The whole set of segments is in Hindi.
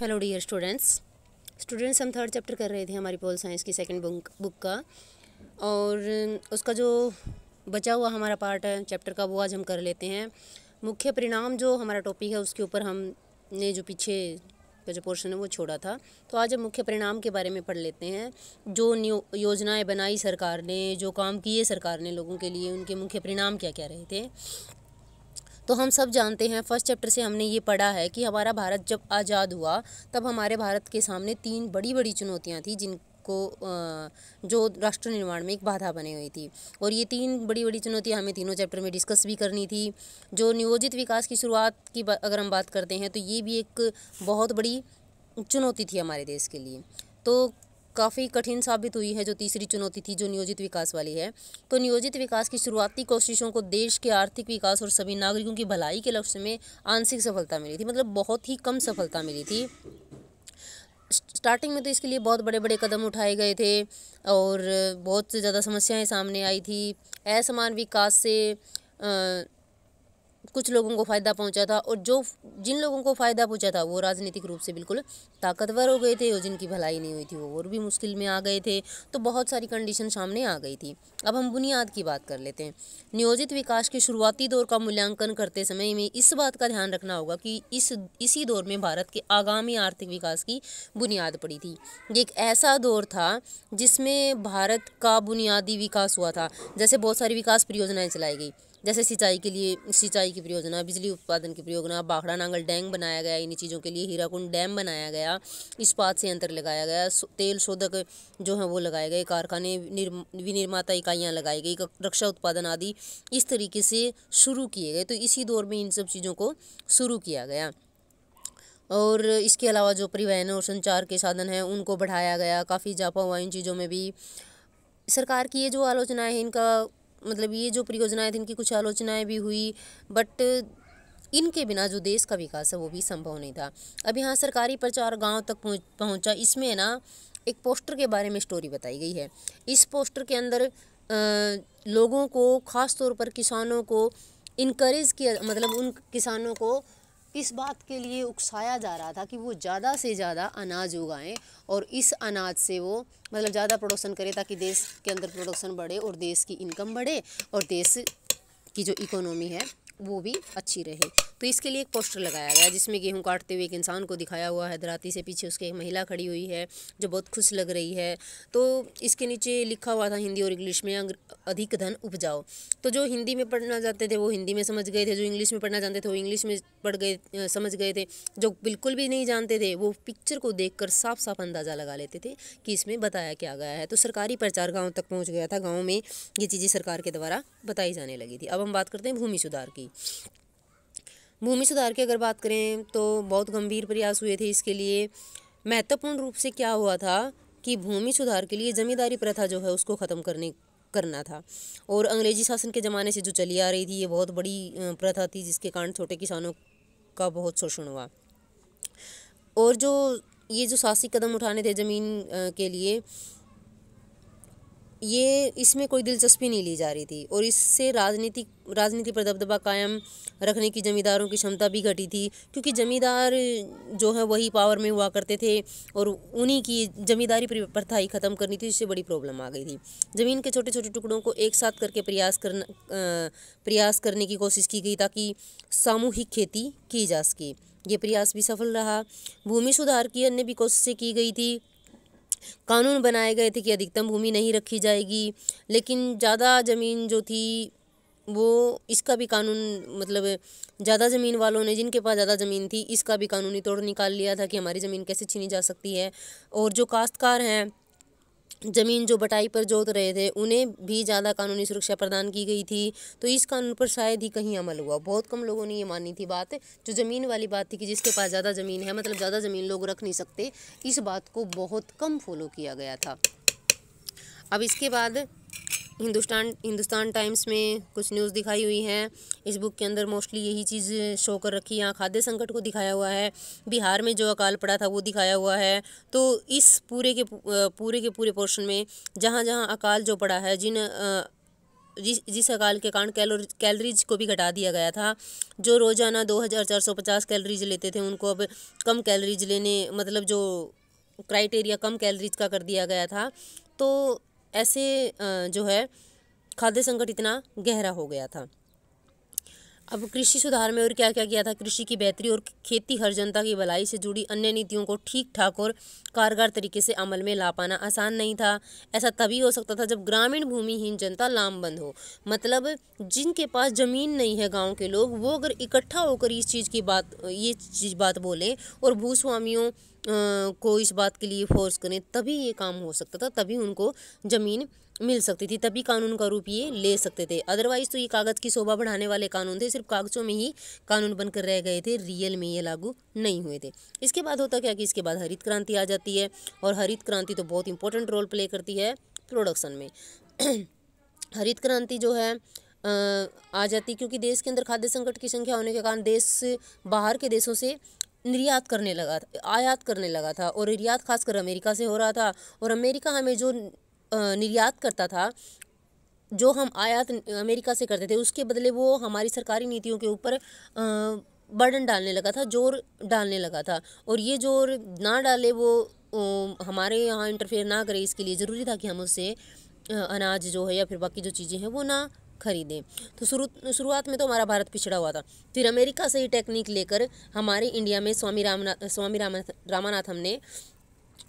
हेलो डियर स्टूडेंट्स स्टूडेंट्स हम थर्ड चैप्टर कर रहे थे हमारी पोल साइंस की सेकंड बुक बुक का और उसका जो बचा हुआ हमारा पार्ट है चैप्टर का वो आज हम कर लेते हैं मुख्य परिणाम जो हमारा टॉपिक है उसके ऊपर हमने जो पीछे का जो पोर्शन है वो छोड़ा था तो आज हम मुख्य परिणाम के बारे में पढ़ लेते हैं जो योजनाएँ बनाई सरकार ने जो काम किए सरकार ने लोगों के लिए उनके मुख्य परिणाम क्या क्या रहे थे तो हम सब जानते हैं फर्स्ट चैप्टर से हमने ये पढ़ा है कि हमारा भारत जब आज़ाद हुआ तब हमारे भारत के सामने तीन बड़ी बड़ी चुनौतियाँ थी जिन को जो राष्ट्र निर्माण में एक बाधा बनी हुई थी और ये तीन बड़ी बड़ी चुनौतियाँ हमें तीनों चैप्टर में डिस्कस भी करनी थी जो नियोजित विकास की शुरुआत की अगर हम बात करते हैं तो ये भी एक बहुत बड़ी चुनौती थी हमारे देश के लिए तो काफ़ी कठिन साबित हुई है जो तीसरी चुनौती थी जो नियोजित विकास वाली है तो नियोजित विकास की शुरुआती कोशिशों को देश के आर्थिक विकास और सभी नागरिकों की भलाई के लक्ष्य में आंशिक सफलता मिली थी मतलब बहुत ही कम सफलता मिली थी स्टार्टिंग में तो इसके लिए बहुत बड़े बड़े कदम उठाए गए थे और बहुत ज़्यादा समस्याएं सामने आई थी असमान विकास से आ, कुछ लोगों को फ़ायदा पहुंचा था और जो जिन लोगों को फ़ायदा पहुंचा था वो राजनीतिक रूप से बिल्कुल ताकतवर हो गए थे और जिनकी भलाई नहीं हुई थी वो और भी मुश्किल में आ गए थे तो बहुत सारी कंडीशन सामने आ गई थी अब हम बुनियाद की बात कर लेते हैं नियोजित विकास के शुरुआती दौर का मूल्यांकन करते समय में इस बात का ध्यान रखना होगा कि इस इसी दौर में भारत के आगामी आर्थिक विकास की बुनियाद पड़ी थी ये एक ऐसा दौर था जिसमें भारत का बुनियादी विकास हुआ था जैसे बहुत सारी विकास परियोजनाएँ चलाई गई जैसे सिंचाई के लिए सिंचाई की परियोजना बिजली उत्पादन की परियोजना बाखड़ा नांगल डैम बनाया गया इन्हीं चीज़ों के लिए हीराकुंड डैम बनाया गया इस्पात संयंत्र लगाया गया तेल शोधक जो है वो लगाए गए कारखाने विनिर्माता इकाइयाँ लगाई गई रक्षा उत्पादन आदि इस तरीके से शुरू किए गए तो इसी दौर में इन सब चीज़ों को शुरू किया गया और इसके अलावा जो परिवहन और संचार के साधन हैं उनको बढ़ाया गया काफ़ी जापा हुआ इन चीज़ों में भी सरकार की ये जो आलोचना है इनका मतलब ये जो परियोजनाएं थी इनकी कुछ आलोचनाएं भी हुई बट इनके बिना जो देश का विकास है वो भी संभव नहीं था अब यहाँ सरकारी प्रचार गांव तक पहुँचा इसमें ना एक पोस्टर के बारे में स्टोरी बताई गई है इस पोस्टर के अंदर आ, लोगों को ख़ास तौर पर किसानों को इनक्रेज किया मतलब उन किसानों को इस बात के लिए उकसाया जा रहा था कि वो ज़्यादा से ज़्यादा अनाज उगाएं और इस अनाज से वो मतलब ज़्यादा प्रोडक्शन करें ताकि देश के अंदर प्रोडक्शन बढ़े और देश की इनकम बढ़े और देश की जो इकोनॉमी है वो भी अच्छी रहे तो इसके लिए एक पोस्टर लगाया गया जिसमें गेहूँ काटते हुए एक इंसान को दिखाया हुआ है दराती से पीछे उसके एक महिला खड़ी हुई है जो बहुत खुश लग रही है तो इसके नीचे लिखा हुआ था हिंदी और इंग्लिश में अं-, अधिक धन उपजाओ तो जो हिंदी में पढ़ना चाहते थे वो हिंदी में समझ गए थे जो इंग्लिश में पढ़ना जानते थे वो इंग्लिश में पढ़ गए समझ गए थे जो बिल्कुल भी नहीं जानते थे वो पिक्चर को देख साफ साफ अंदाज़ा लगा लेते थे कि इसमें बताया क्या गया है तो सरकारी प्रचार गाँव तक पहुँच गया था गाँव में ये चीज़ें सरकार के द्वारा बताई जाने लगी थी अब हम बात करते हैं भूमि सुधार की भूमि सुधार की अगर बात करें तो बहुत गंभीर प्रयास हुए थे इसके लिए महत्वपूर्ण रूप से क्या हुआ था कि भूमि सुधार के लिए ज़मींदारी प्रथा जो है उसको ख़त्म करने करना था और अंग्रेजी शासन के ज़माने से जो चली आ रही थी ये बहुत बड़ी प्रथा थी जिसके कारण छोटे किसानों का बहुत शोषण हुआ और जो ये जो साहसिक कदम उठाने थे ज़मीन के लिए ये इसमें कोई दिलचस्पी नहीं ली जा रही थी और इससे राजनीतिक राजनीति पर दबदबा कायम रखने की जमींदारों की क्षमता भी घटी थी क्योंकि जमींदार जो है वही पावर में हुआ करते थे और उन्हीं की जमींदारी प्रथा ही ख़त्म करनी थी इससे बड़ी प्रॉब्लम आ गई थी ज़मीन के छोटे छोटे टुकड़ों को एक साथ करके प्रयास करना प्रयास करने की कोशिश की गई ताकि सामूहिक खेती की जा सके ये प्रयास भी सफल रहा भूमि सुधार की अन्य भी कोशिशें की गई थी कानून बनाए गए थे कि अधिकतम भूमि नहीं रखी जाएगी लेकिन ज़्यादा ज़मीन जो थी वो इसका भी कानून मतलब ज़्यादा ज़मीन वालों ने जिनके पास ज़्यादा ज़मीन थी इसका भी कानूनी तोड़ निकाल लिया था कि हमारी ज़मीन कैसे छीनी जा सकती है और जो काश्तकार हैं ज़मीन जो बटाई पर जोत रहे थे उन्हें भी ज़्यादा कानूनी सुरक्षा प्रदान की गई थी तो इस कानून पर शायद ही कहीं अमल हुआ बहुत कम लोगों ने ये मानी थी बात जो ज़मीन वाली बात थी कि जिसके पास ज़्यादा ज़मीन है मतलब ज़्यादा ज़मीन लोग रख नहीं सकते इस बात को बहुत कम फॉलो किया गया था अब इसके बाद हिंदुस्तान हिंदुस्तान टाइम्स में कुछ न्यूज़ दिखाई हुई हैं इस बुक के अंदर मोस्टली यही चीज़ शो कर रखी है यहाँ खाद्य संकट को दिखाया हुआ है बिहार में जो अकाल पड़ा था वो दिखाया हुआ है तो इस पूरे के पूरे के पूरे पोर्शन में जहाँ जहाँ अकाल जो पड़ा है जिन जिस जिस अकाल के कारण कैलो कैलरीज को भी घटा दिया गया था जो रोज़ाना दो हज़ार चार सौ पचास कैलरीज लेते थे उनको अब कम कैलरीज लेने मतलब जो क्राइटेरिया कम कैलरीज का कर दिया गया था तो ऐसे जो है खाद्य संकट इतना गहरा हो गया था अब कृषि सुधार में और क्या क्या किया था कृषि की बेहतरी और खेती हर जनता की भलाई से जुड़ी अन्य नीतियों को ठीक ठाक और कारगर तरीके से अमल में ला पाना आसान नहीं था ऐसा तभी हो सकता था जब ग्रामीण भूमिहीन जनता लामबंद हो मतलब जिनके पास ज़मीन नहीं है गांव के लोग वो अगर इकट्ठा होकर इस चीज़ की बात ये चीज़ बात बोलें और भूस्वामियों को इस बात के लिए फोर्स करें तभी ये काम हो सकता था तभी उनको ज़मीन मिल सकती थी तभी कानून का रूप ये ले सकते थे अदरवाइज़ तो ये कागज़ की शोभा बढ़ाने वाले कानून थे सिर्फ कागज़ों में ही कानून बनकर रह गए थे रियल में ये लागू नहीं हुए थे इसके बाद होता क्या कि इसके बाद हरित क्रांति आ जाती है और हरित क्रांति तो बहुत इंपॉर्टेंट रोल प्ले करती है प्रोडक्शन में हरित क्रांति जो है आ जाती क्योंकि देश के अंदर खाद्य संकट की संख्या होने के कारण देश बाहर के देशों से निर्यात करने लगा था आयात करने लगा था और निर्यात खासकर अमेरिका से हो रहा था और अमेरिका हमें जो निर्यात करता था जो हम आयात अमेरिका से करते थे उसके बदले वो हमारी सरकारी नीतियों के ऊपर बर्डन डालने लगा था जोर डालने लगा था और ये जोर ना डाले वो हमारे यहाँ इंटरफेयर ना करे इसके लिए ज़रूरी था कि हम उससे अनाज जो है या फिर बाकी जो चीज़ें हैं वो ना खरीदें तो शुरू शुरुआत में तो हमारा भारत पिछड़ा हुआ था फिर अमेरिका से ही टेक्निक लेकर हमारे इंडिया में स्वामी रामनाथ स्वामी राम रामानाथम ने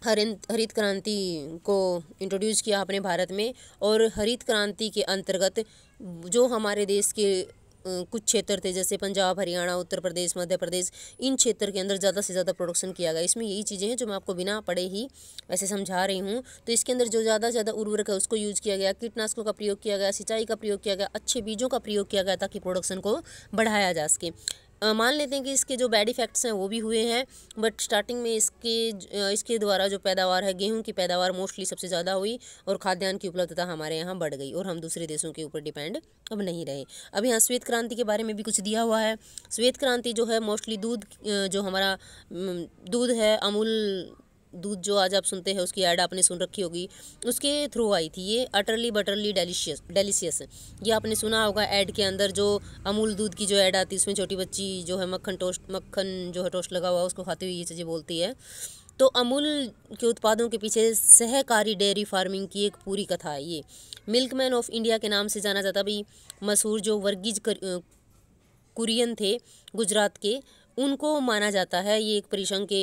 हरित हरित क्रांति को इंट्रोड्यूस किया अपने भारत में और हरित क्रांति के अंतर्गत जो हमारे देश के कुछ क्षेत्र थे जैसे पंजाब हरियाणा उत्तर प्रदेश मध्य प्रदेश इन क्षेत्र के अंदर ज़्यादा से ज़्यादा प्रोडक्शन किया गया इसमें यही चीज़ें हैं जो मैं आपको बिना पढ़े ही वैसे समझा रही हूँ तो इसके अंदर जो ज़्यादा ज़्यादा उर्वरक है उसको यूज़ किया गया कीटनाशकों का प्रयोग किया गया सिंचाई का प्रयोग किया गया अच्छे बीजों का प्रयोग किया गया ताकि प्रोडक्शन को बढ़ाया जा सके मान लेते हैं कि इसके जो बैड इफ़ेक्ट्स हैं वो भी हुए हैं बट स्टार्टिंग में इसके इसके द्वारा जो पैदावार है गेहूं की पैदावार मोस्टली सबसे ज़्यादा हुई और खाद्यान्न की उपलब्धता हमारे यहाँ बढ़ गई और हम दूसरे देशों के ऊपर डिपेंड अब नहीं रहे अब यहाँ श्वेत क्रांति के बारे में भी कुछ दिया हुआ है श्वेत क्रांति जो है मोस्टली दूध जो हमारा दूध है अमूल दूध जो आज आप सुनते हैं उसकी ऐड आपने सुन रखी होगी उसके थ्रू आई थी ये अटरली बटरली डेलीशियस डेलीशियस ये आपने सुना होगा ऐड के अंदर जो अमूल दूध की जो ऐड आती है उसमें छोटी बच्ची जो है मक्खन टोस्ट मक्खन जो है टोस्ट लगा हुआ उसको खाती हुई ये चीज़ें बोलती है तो अमूल के उत्पादों के पीछे सहकारी डेयरी फार्मिंग की एक पूरी कथा है ये मिल्कमैन ऑफ इंडिया के नाम से जाना जाता भाई मशहूर जो वर्गीज कुरियन थे गुजरात के उनको माना जाता है ये एक परिसंघ के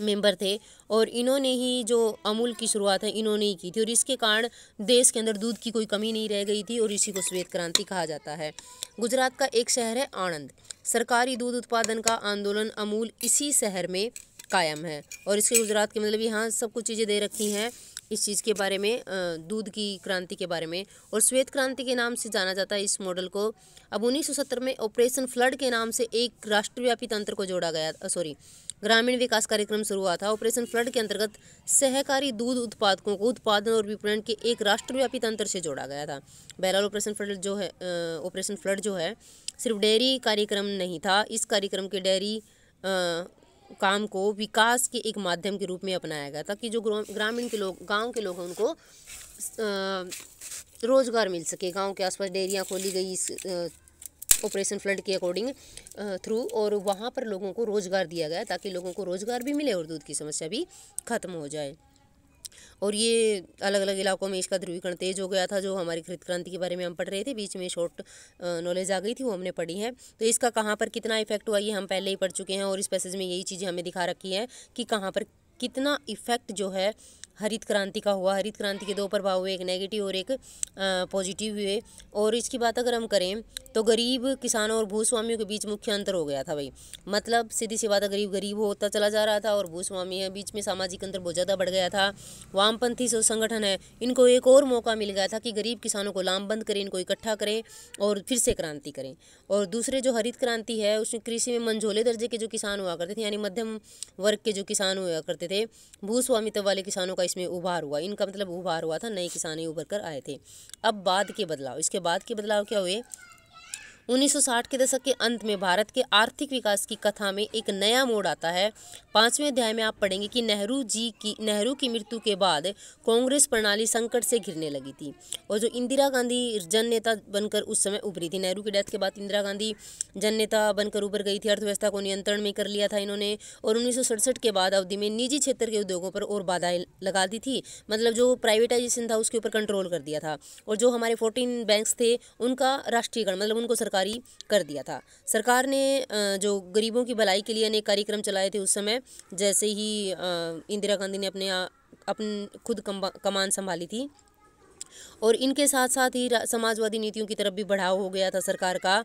मेंबर थे और इन्होंने ही जो अमूल की शुरुआत है इन्होंने ही की थी और इसके कारण देश के अंदर दूध की कोई कमी नहीं रह गई थी और इसी को श्वेत क्रांति कहा जाता है गुजरात का एक शहर है आणंद सरकारी दूध उत्पादन का आंदोलन अमूल इसी शहर में कायम है और इसके गुजरात के मतलब यहाँ सब कुछ चीज़ें दे रखी हैं इस चीज़ के बारे में दूध की क्रांति के बारे में और श्वेत क्रांति के नाम से जाना जाता है इस मॉडल को अब 1970 में ऑपरेशन फ्लड के नाम से एक राष्ट्रव्यापी तंत्र को जोड़ा गया सॉरी ग्रामीण विकास कार्यक्रम शुरू हुआ था ऑपरेशन फ्लड के अंतर्गत सहकारी दूध उत्पादकों को उत्पादन और विपणन के एक राष्ट्रव्यापी तंत्र से जोड़ा गया था बहरहाल ऑपरेशन फ्लड जो है ऑपरेशन फ्लड जो है सिर्फ डेयरी कार्यक्रम नहीं था इस कार्यक्रम के डेयरी काम को विकास के एक माध्यम के रूप में अपनाया गया ताकि जो ग्रामीण के लोग गांव के लोग हैं उनको रोज़गार मिल सके गांव के आसपास डेयरियाँ खोली गई इस ऑपरेशन फ्लड के अकॉर्डिंग थ्रू और वहाँ पर लोगों को रोज़गार दिया गया ताकि लोगों को रोज़गार भी मिले और दूध की समस्या भी ख़त्म हो जाए और ये अलग अलग इलाकों में इसका ध्रुवीकरण तेज हो गया था जो हमारी हृत क्रांति के बारे में हम पढ़ रहे थे बीच में शॉर्ट नॉलेज आ गई थी वो हमने पढ़ी है तो इसका कहाँ पर कितना इफेक्ट हुआ ये हम पहले ही पढ़ चुके हैं और इस पैसेज में यही चीज़ें हमें दिखा रखी है कि कहाँ पर कितना इफेक्ट जो है हरित क्रांति का हुआ हरित क्रांति के दो प्रभाव हुए एक नेगेटिव और एक पॉजिटिव हुए और इसकी बात अगर हम करें तो गरीब किसानों और भूस्वामियों के बीच मुख्य अंतर हो गया था भाई मतलब सीधी सी बात गरीब गरीब होता चला जा रहा था और भूस्वामी है बीच में सामाजिक अंतर बहुत ज़्यादा बढ़ गया था वामपंथी जो संगठन है इनको एक और मौका मिल गया था कि गरीब किसानों को लामबंद करें इनको इकट्ठा करें और फिर से क्रांति करें और दूसरे जो हरित क्रांति है उसमें कृषि में मंझोले दर्जे के जो किसान हुआ करते थे यानी मध्यम वर्ग के जो किसान हुआ करते थे भूस्वामित्व वाले किसानों का का इसमें उभार हुआ इनका मतलब उभार हुआ था नए किसान उभर कर आए थे अब बाद के बदलाव इसके बाद के बदलाव क्या हुए 1960 के दशक के अंत में भारत के आर्थिक विकास की कथा में एक नया मोड़ आता है पाँचवें अध्याय में आप पढ़ेंगे कि नेहरू जी की नेहरू की मृत्यु के बाद कांग्रेस प्रणाली संकट से घिरने लगी थी और जो इंदिरा गांधी जन नेता बनकर उस समय उभरी थी नेहरू की डेथ के बाद इंदिरा गांधी जन नेता बनकर उभर गई थी अर्थव्यवस्था को नियंत्रण में कर लिया था इन्होंने और उन्नीस के बाद अवधि में निजी क्षेत्र के उद्योगों पर और बाधाएं लगा दी थी मतलब जो प्राइवेटाइजेशन था उसके ऊपर कंट्रोल कर दिया था और जो हमारे फोर्टीन बैंक्स थे उनका राष्ट्रीयकरण मतलब उनको सरकार सरकारी कर दिया था सरकार ने जो गरीबों की भलाई के लिए अनेक कार्यक्रम चलाए थे उस समय जैसे ही इंदिरा गांधी ने अपने अपन खुद कमान संभाली थी और इनके साथ साथ ही समाजवादी नीतियों की तरफ भी बढ़ाव हो गया था सरकार का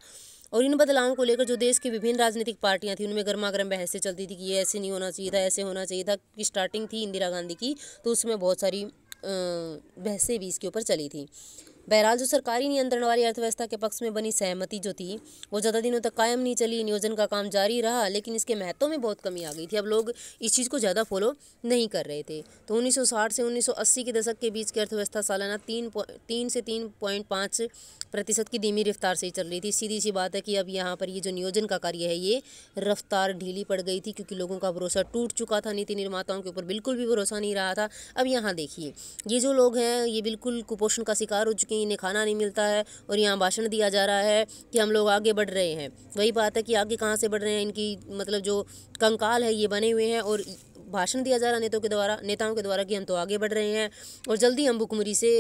और इन बदलावों को लेकर जो देश की विभिन्न राजनीतिक पार्टियां थी उनमें गर्मा गर्म बहसें चलती थी कि ये ऐसे नहीं होना चाहिए था ऐसे होना चाहिए था कि स्टार्टिंग थी इंदिरा गांधी की तो उसमें बहुत सारी बहसें भी इसके ऊपर चली थी बहरहाल जो सरकारी नियंत्रण वाली अर्थव्यवस्था के पक्ष में बनी सहमति जो थी वो ज़्यादा दिनों तक कायम नहीं चली नियोजन का काम जारी रहा लेकिन इसके महत्व में बहुत कमी आ गई थी अब लोग इस चीज़ को ज़्यादा फॉलो नहीं कर रहे थे तो उन्नीस से उन्नीस के दशक के बीच की अर्थव्यवस्था सालाना तीन तीन से तीन पॉइंट पाँच प्रतिशत की धीमी रफ्तार से ही चल रही थी सीधी सी बात है कि अब यहाँ पर ये जो नियोजन का कार्य है ये रफ्तार ढीली पड़ गई थी क्योंकि लोगों का भरोसा टूट चुका था नीति निर्माताओं के ऊपर बिल्कुल भी भरोसा नहीं रहा था अब यहाँ देखिए ये जो लोग हैं ये बिल्कुल कुपोषण का शिकार हो चुके हैं नहीं इन्हें खाना नहीं मिलता है और यहाँ भाषण दिया जा रहा है कि हम लोग आगे बढ़ रहे हैं वही बात है कि आगे कहाँ से बढ़ रहे हैं इनकी मतलब जो कंकाल है ये बने हुए हैं और भाषण दिया जा रहा नेताओं के द्वारा नेताओं के द्वारा कि हम तो आगे बढ़ रहे हैं और जल्दी हम भुखमरी से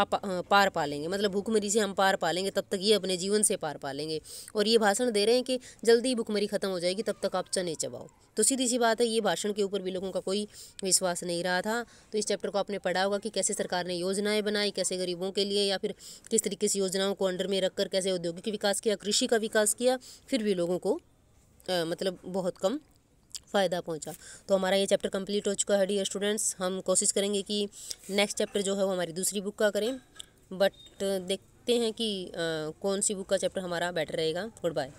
पार पालेंगे मतलब भूखमरी से हम पार पालेंगे तब तक ये अपने जीवन से पार पालेंगे और ये भाषण दे रहे हैं कि जल्दी ही भूखमरी ख़त्म हो जाएगी तब तक आप चने चबाओ तो सीधी सी बात है ये भाषण के ऊपर भी लोगों का कोई विश्वास नहीं रहा था तो इस चैप्टर को आपने पढ़ा होगा कि कैसे सरकार ने योजनाएं बनाई कैसे गरीबों के लिए या फिर किस तरीके से योजनाओं को अंडर में रखकर कैसे औद्योगिक विकास किया कृषि का विकास किया फिर भी लोगों को आ, मतलब बहुत कम फ़ायदा पहुंचा तो हमारा ये चैप्टर कंप्लीट हो चुका है डियर स्टूडेंट्स हम कोशिश करेंगे कि नेक्स्ट चैप्टर जो है वो हमारी दूसरी बुक का करें बट देखते हैं कि आ, कौन सी बुक का चैप्टर हमारा बेटर रहेगा गुड बाय